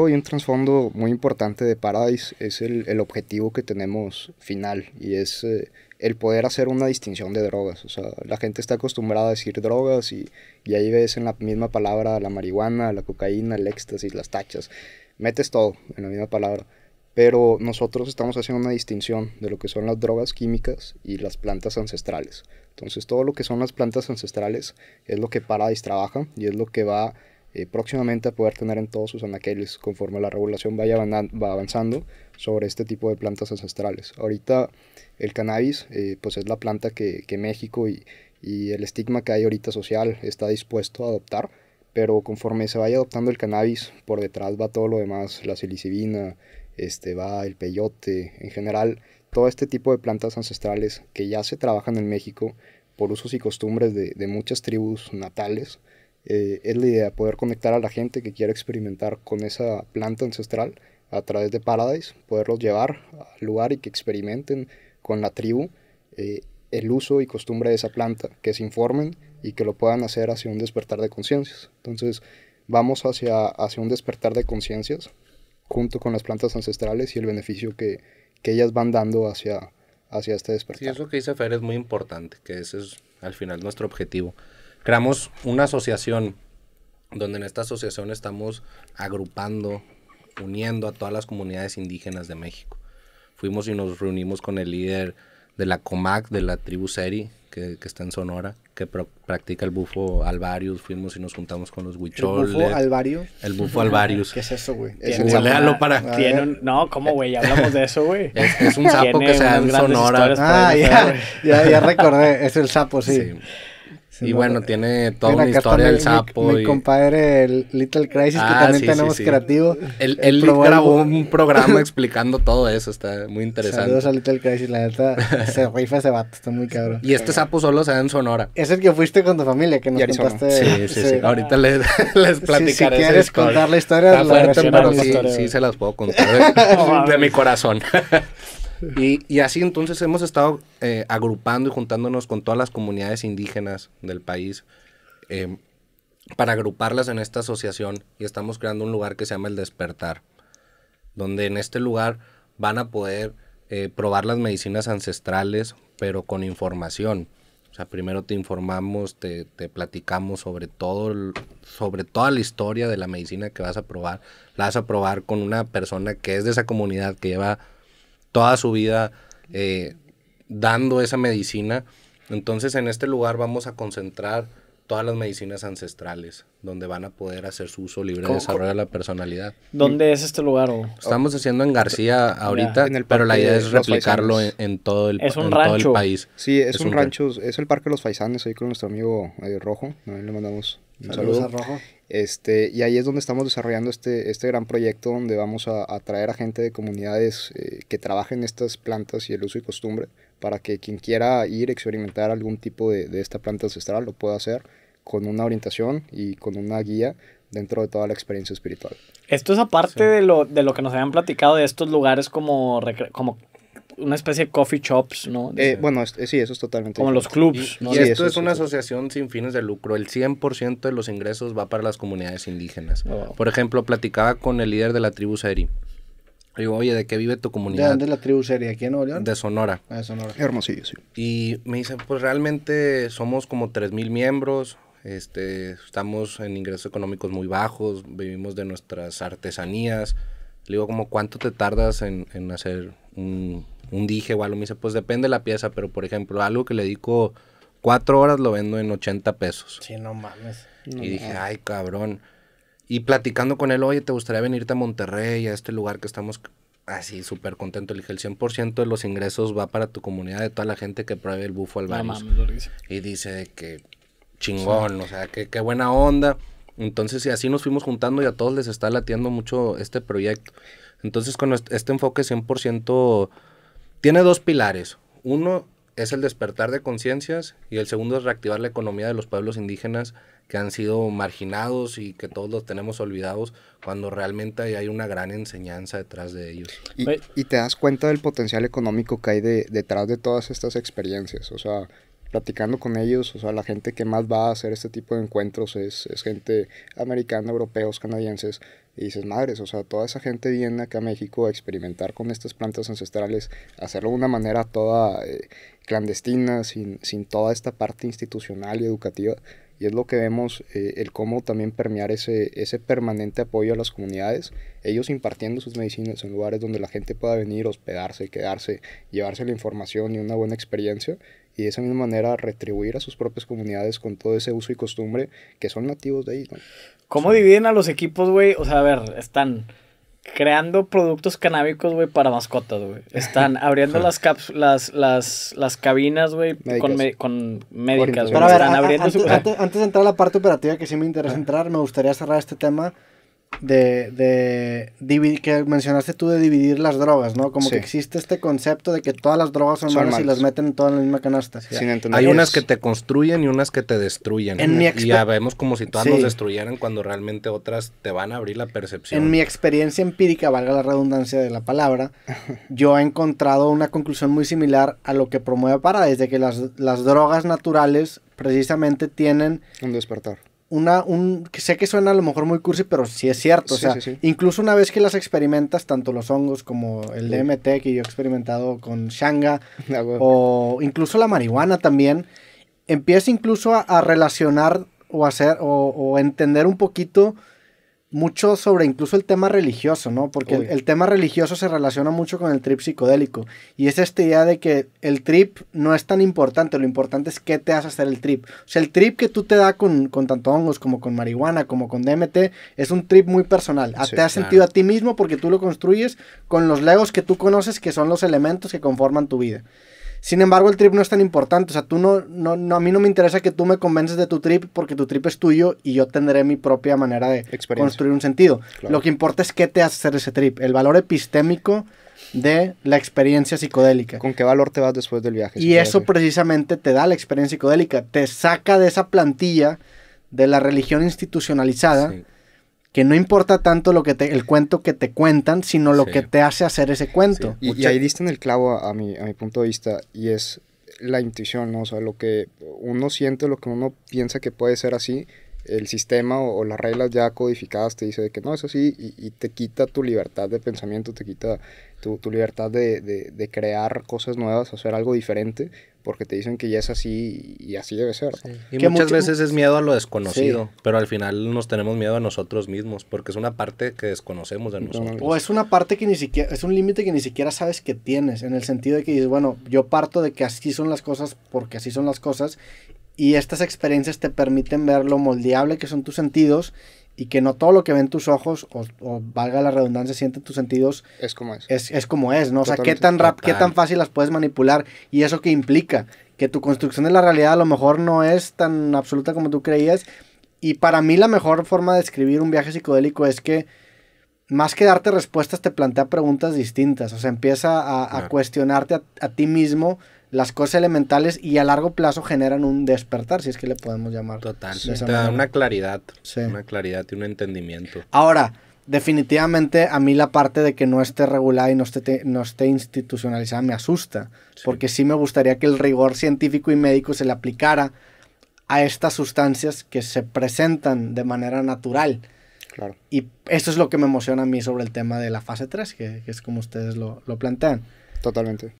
Hoy un trasfondo muy importante de Paradise es el, objetivo que tenemos final y es eh, el poder hacer una distinción de drogas. O sea, la gente está acostumbrada a decir drogas y, y, ahí ves en la misma palabra la marihuana, la cocaína, el éxtasis, las tachas. Metes todo en la misma palabra. Pero nosotros estamos haciendo una distinción de lo que son las drogas químicas y las plantas ancestrales. Entonces todo lo que son las plantas ancestrales es lo que Paradise trabaja y es lo que va eh, próximamente a poder tener en todos sus anaqueles conforme la regulación vaya va avanzando sobre este tipo de plantas ancestrales. Ahorita el cannabis eh, pues es la planta que, México y, el estigma que hay ahorita social está dispuesto a adoptar, pero conforme se vaya adoptando el cannabis por detrás va todo lo demás, la silicibina, este, va el peyote, en general todo este tipo de plantas ancestrales que ya se trabajan en México por usos y costumbres de muchas tribus natales, eh, es la idea, poder conectar a la gente que quiera experimentar con esa planta ancestral a través de Paradise, poderlos llevar al lugar y que experimenten con la tribu eh, el uso y costumbre de esa planta, que se informen y que lo puedan hacer hacia un despertar de conciencias. Entonces, vamos hacia, un despertar de conciencias junto con las plantas ancestrales y el beneficio que, ellas van dando hacia, hacia este despertar. Sí, eso que dice Fer es muy importante, que ese es al final nuestro objetivo creamos una asociación donde en esta asociación estamos agrupando, uniendo a todas las comunidades indígenas de México. Fuimos y nos reunimos con el líder de la COMAC, de la tribu Seri, que, está en Sonora, que practica el bufo alvarius. Fuimos y nos juntamos con los huicholes. ¿El bufo alvarius? El bufo alvarius. ¿Qué es eso, güey? Es para... No, ¿cómo, güey? Hablamos de eso, güey. Es, un sapo que se da en Sonora. Ah, ya, ya, recordé. Es el sapo, sí. sí y bueno, eh, tiene toda una historia del sapo. Mi, mi compadre, el Little Crisis, que ah, también tenemos creativo. Él, grabó un programa explicando todo eso, está muy interesante. Saludos a Little Crisis, la neta, se rifa ese vato, está muy cabrón. Y este sapo solo se da en Sonora. Es el que fuiste con tu familia, que nos contaste. Sí, sí, sí, ahorita les, les platicaré. Si, quieres contar la historia, está la fuerte, pero sí, sí se las puedo contar de mi corazón. Y, así entonces hemos estado eh, agrupando y juntándonos con todas las comunidades indígenas del país eh, para agruparlas en esta asociación y estamos creando un lugar que se llama El Despertar, donde en este lugar van a poder eh, probar las medicinas ancestrales, pero con información. O sea, primero te informamos, te, platicamos sobre todo, sobre toda la historia de la medicina que vas a probar. La vas a probar con una persona que es de esa comunidad, que lleva toda su vida eh, dando esa medicina. Entonces en este lugar vamos a concentrar todas las medicinas ancestrales, donde van a poder hacer su uso libre y desarrollar la personalidad. ¿Dónde es este lugar? Estamos haciendo en García ahorita, pero la idea es replicarlo en, todo, el, es un rancho. país. Sí, es, un, rancho, es el Parque de los Faisanes, ahí con nuestro amigo eh, Rojo, le mandamos un Saludos A Rojo. Este, y ahí es donde estamos desarrollando este, este gran proyecto donde vamos a, atraer a gente de comunidades eh, que trabajen estas plantas y el uso y costumbre para que quien quiera ir a experimentar algún tipo de, esta planta ancestral lo pueda hacer con una orientación y con una guía dentro de toda la experiencia espiritual. Esto es aparte de, lo, de lo que nos habían platicado de estos lugares como, como una especie de coffee shops, ¿no? Eh, bueno, eh, sí, eso es totalmente. Como los clubs, y, ¿no? esto es, una asociación sin fines de lucro. El 100% de los ingresos va para las comunidades indígenas. Oh, por ejemplo, platicaba con el líder de la tribu Seri Digo, oye, ¿de qué vive tu comunidad? ¿De dónde la tribu sería ¿Aquí en Nuevo De Sonora. Ah, de Sonora. Hermosillo, sí. Y me dice, pues realmente somos como 3.000 miembros, este, estamos en ingresos económicos muy bajos, vivimos de nuestras artesanías. Le digo, como, ¿cuánto te tardas en, hacer un, dije o algo? Me dice, pues depende de la pieza, pero por ejemplo, algo que le dedico cuatro horas lo vendo en 80 pesos. Sí, no mames. y dije, ay, cabrón. Y platicando con él, oye, ¿te gustaría venirte a Monterrey, a este lugar que estamos así súper contento? Le dije, el 100% de los ingresos va para tu comunidad, de toda la gente que pruebe el bufo al y dice que chingón, o sea, que qué buena onda. Entonces, y así nos fuimos juntando y a todos les está latiendo mucho este proyecto. Entonces, con este enfoque 100%, tiene dos pilares. Uno, es el despertar de conciencias y el segundo es reactivar la economía de los pueblos indígenas que han sido marginados y que todos los tenemos olvidados cuando realmente hay una gran enseñanza detrás de ellos. Y, te das cuenta del potencial económico que hay detrás de todas estas experiencias. O sea, platicando con ellos, o sea, la gente que más va a hacer este tipo de encuentros es, gente americana, europeos, canadienses, y dices, madres, o sea, toda esa gente viene acá a México a experimentar con estas plantas ancestrales, hacerlo de una manera toda eh, clandestina, sin, sin toda esta parte institucional y educativa, y es lo que vemos, eh, el cómo también permear ese, ese permanente apoyo a las comunidades, ellos impartiendo sus medicinas en lugares donde la gente pueda venir, hospedarse, quedarse, llevarse la información y una buena experiencia, y de esa misma manera retribuir a sus propias comunidades con todo ese uso y costumbre que son nativos de ahí. ¿Cómo dividen a los equipos, güey? O sea, a ver, están creando productos canábicos, güey, para mascotas, güey. Están abriendo las, las, las, cabinas, güey, con, médicas, güey. antes, de entrar a la parte operativa que sí me interesa entrar, me gustaría cerrar este tema de, que mencionaste tú de dividir las drogas, ¿no? Como que existe este concepto de que todas las drogas son, malas, y las meten todas en la misma canasta. hay unas que te construyen y unas que te destruyen. y ya vemos como si todas nos destruyeran cuando realmente otras te van a abrir la percepción. En mi experiencia empírica, valga la redundancia de la palabra, yo he encontrado una conclusión muy similar a lo que promueve Para, desde que las drogas naturales precisamente tienen... Un despertar una, un, sé que suena a lo mejor muy cursi, pero sí es cierto. o sea, incluso una vez que las experimentas, tanto los hongos como el DMT que yo he experimentado con Shanga, o incluso la marihuana también, empieza incluso a, relacionar o hacer o, entender un poquito mucho sobre incluso el tema religioso, ¿no? Porque el, tema religioso se relaciona mucho con el trip psicodélico. Y es esta idea de que el trip no es tan importante, lo importante es qué te hace hacer el trip. O sea, el trip que tú te da con, tanto hongos como con marihuana, como con DMT, es un trip muy personal. te has sentido a ti mismo porque tú lo construyes con los legos que tú conoces, que son los elementos que conforman tu vida. Sin embargo, el trip no es tan importante. O sea, tú no, no, no, a mí no me interesa que tú me convences de tu trip porque tu trip es tuyo y yo tendré mi propia manera de construir un sentido. Lo que importa es qué te hace hacer ese trip. El valor epistémico de la experiencia psicodélica. ¿Con qué valor te vas después del viaje? Y eso precisamente te da la experiencia psicodélica. Te saca de esa plantilla de la religión institucionalizada que no importa tanto lo que te, el cuento que te cuentan, sino lo que te hace hacer ese cuento. Y, ahí diste en el clavo a, a, mi, a mi punto de vista, y es la intuición, ¿no? o sea, lo que uno siente, lo que uno piensa que puede ser así, el sistema o, las reglas ya codificadas te dice de que no, es así y, te quita tu libertad de pensamiento, te quita tu, libertad de, crear cosas nuevas, hacer algo diferente, porque te dicen que ya es así y así debe ser. Y muchas veces es miedo a lo desconocido, pero al final nos tenemos miedo a nosotros mismos, porque es una parte que desconocemos de nosotros. O es una parte que ni siquiera, es un límite que ni siquiera sabes que tienes, en el sentido de que dices, bueno, yo parto de que así son las cosas porque así son las cosas, y estas experiencias te permiten ver lo moldeable que son tus sentidos y que no todo lo que ven tus ojos, o, valga la redundancia, sienten tus sentidos. Es como es. Es, como es, ¿no? o sea, qué tan, rap, qué tan fácil las puedes manipular y eso que implica. Que tu construcción de la realidad a lo mejor no es tan absoluta como tú creías. Y para mí la mejor forma de escribir un viaje psicodélico es que más que darte respuestas, te plantea preguntas distintas. O sea, empieza a, cuestionarte a, ti mismo las cosas elementales y a largo plazo generan un despertar, si es que le podemos llamar. Total, te da una claridad, una claridad y un entendimiento. Ahora, definitivamente a mí la parte de que no esté regulada y no esté, no esté institucionalizada me asusta, porque sí me gustaría que el rigor científico y médico se le aplicara a estas sustancias que se presentan de manera natural. Claro. Y eso es lo que me emociona a mí sobre el tema de la fase 3, que, es como ustedes lo, lo plantean. Totalmente.